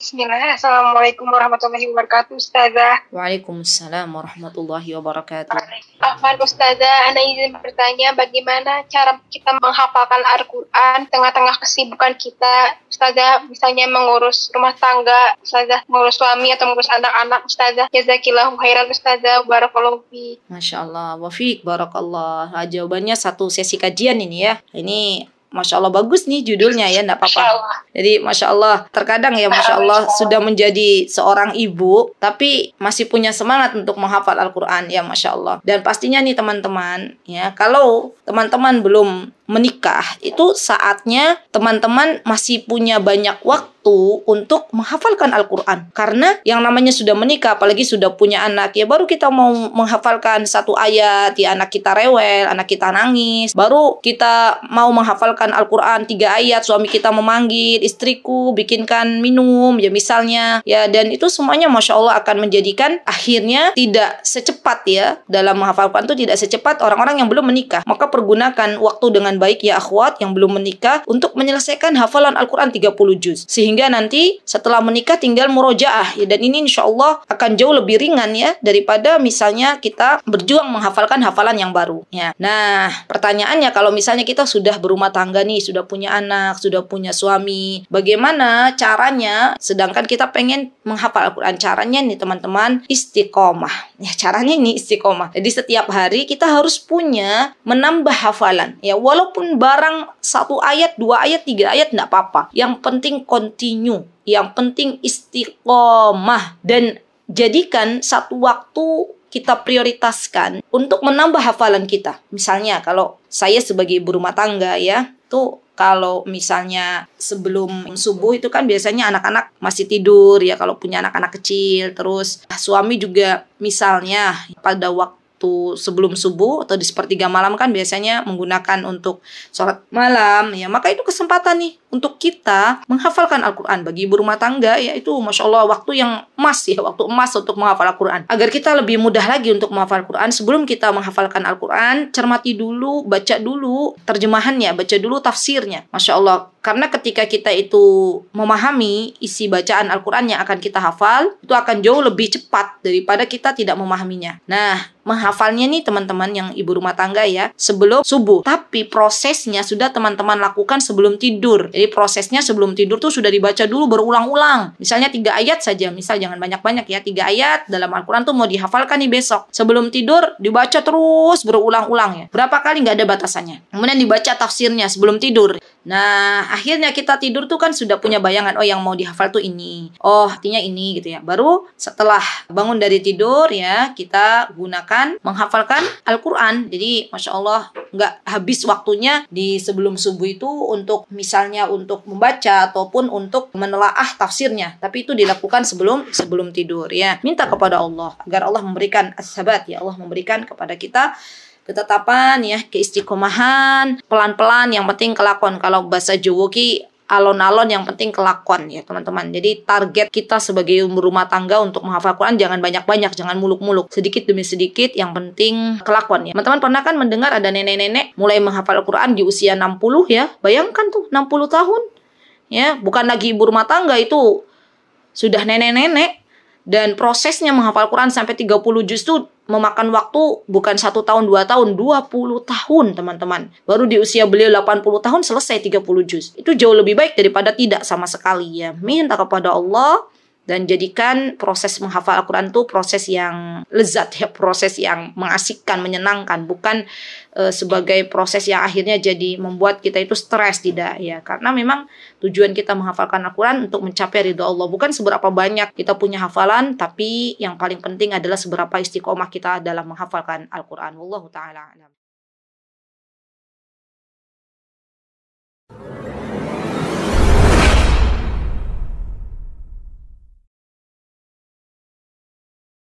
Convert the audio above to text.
Bismillah, Assalamualaikum warahmatullahi wabarakatuh, Ustazah. Waalaikumsalam warahmatullahi wabarakatuh. Afan Ustazah, Anda izin bertanya bagaimana cara kita menghafalkan Al-Quran tengah-tengah kesibukan kita, Ustazah, misalnya mengurus rumah tangga, Ustazah, mengurus suami atau mengurus anak-anak, Ustazah. Jazakillahu khairan, Ustazah, barakallahu fi. Masya Allah, wafiq, barakallah. Ah, jawabannya satu sesi kajian ini ya. Ini Masya Allah bagus nih judulnya ya, enggak apa-apa. Jadi Masya Allah, terkadang ya Masya Allah sudah menjadi seorang ibu, tapi masih punya semangat untuk menghafal Al-Quran ya Masya Allah. Dan pastinya nih teman-teman, ya kalau teman-teman belum menikah, itu saatnya teman-teman masih punya banyak waktu untuk menghafalkan Al-Quran. Karena yang namanya sudah menikah, apalagi sudah punya anak, ya baru kita mau menghafalkan satu ayat, ya anak kita rewel, anak kita nangis, baru kita mau menghafalkan Al-Quran tiga ayat, suami kita memanggil, istriku bikinkan minum, ya misalnya, ya dan itu semuanya Masya Allah akan menjadikan akhirnya tidak secepat ya, dalam menghafalkan itu tidak secepat orang-orang yang belum menikah. Maka pergunakan waktu dengan baik ya akhwat yang belum menikah untuk menyelesaikan hafalan Al-Quran 30 juz. Sehingga nanti setelah menikah tinggal murojaah. Ya, dan ini insya Allah akan jauh lebih ringan ya daripada misalnya kita berjuang menghafalkan hafalan yang baru. Ya. Nah, pertanyaannya kalau misalnya kita sudah berumah tangga nih, sudah punya anak, sudah punya suami, bagaimana caranya sedangkan kita pengen menghafal Al-Quran? Caranya nih teman-teman istiqomah. Ya, caranya ini istiqomah. Jadi setiap hari kita harus punya menambah hafalan. Ya, walaupun walaupun barang satu ayat, dua ayat, tiga ayat tidak apa-apa. Yang penting continue, yang penting istiqomah dan jadikan satu waktu kita prioritaskan untuk menambah hafalan kita. Misalnya kalau saya sebagai ibu rumah tangga ya, tuh kalau misalnya sebelum subuh itu kan biasanya anak-anak masih tidur ya kalau punya anak-anak kecil terus ah, suami juga misalnya pada waktu waktu sebelum subuh atau di sepertiga malam kan biasanya menggunakan untuk sholat malam ya maka itu kesempatan nih untuk kita menghafalkan Al-Quran bagi ibu rumah tangga ya itu masya Allah waktu yang emas ya waktu emas untuk menghafal Al-Quran agar kita lebih mudah lagi untuk menghafal Al-Quran sebelum kita menghafalkan Al-Quran cermati dulu baca dulu terjemahannya baca dulu tafsirnya masya Allah karena ketika kita itu memahami isi bacaan Al-Quran yang akan kita hafal, itu akan jauh lebih cepat daripada kita tidak memahaminya. Nah, menghafalnya nih teman-teman yang ibu rumah tangga ya sebelum subuh tapi prosesnya sudah teman-teman lakukan sebelum tidur jadi prosesnya sebelum tidur tuh sudah dibaca dulu berulang-ulang misalnya tiga ayat saja misal jangan banyak-banyak ya tiga ayat dalam Al-Quran tuh mau dihafalkan nih besok sebelum tidur dibaca terus berulang-ulang ya berapa kali nggak ada batasannya kemudian dibaca tafsirnya sebelum tidur Nah, akhirnya kita tidur tuh kan sudah punya bayangan, oh yang mau dihafal tuh ini, oh artinya ini gitu ya. Baru setelah bangun dari tidur ya, kita gunakan menghafalkan Al-Quran. Jadi, Masya Allah, nggak habis waktunya di sebelum subuh itu untuk misalnya untuk membaca ataupun untuk menelaah tafsirnya. Tapi itu dilakukan sebelum sebelum tidur ya. Minta kepada Allah agar Allah memberikan as-sabat ya, Allah memberikan kepada kita ketetapan ya keistiqomahan pelan-pelan yang penting kelakon kalau bahasa Jawa ki alon-alon yang penting kelakon ya teman-teman. Jadi target kita sebagai rumah tangga untuk menghafal Quran jangan banyak-banyak, jangan muluk-muluk. Sedikit demi sedikit yang penting kelakon ya. Teman-teman pernah kan mendengar ada nenek-nenek mulai menghafal Quran di usia 60 ya. Bayangkan tuh 60 tahun. Ya, bukan lagi ibu rumah tangga itu sudah nenek-nenek dan prosesnya menghafal Quran sampai 30 juz itu memakan waktu bukan satu tahun dua tahun 20 tahun teman-teman baru di usia beliau 80 tahun selesai 30 juz itu jauh lebih baik daripada tidak sama sekali ya minta kepada Allah dan jadikan proses menghafal Al-Quran itu proses yang lezat ya proses yang mengasihkan menyenangkan bukan e, sebagai proses yang akhirnya jadi membuat kita itu stres tidak ya karena memang tujuan kita menghafalkan Al-Quran untuk mencapai ridho Allah bukan seberapa banyak kita punya hafalan tapi yang paling penting adalah seberapa istiqomah kita dalam menghafalkan Al-Quran Allah ta'ala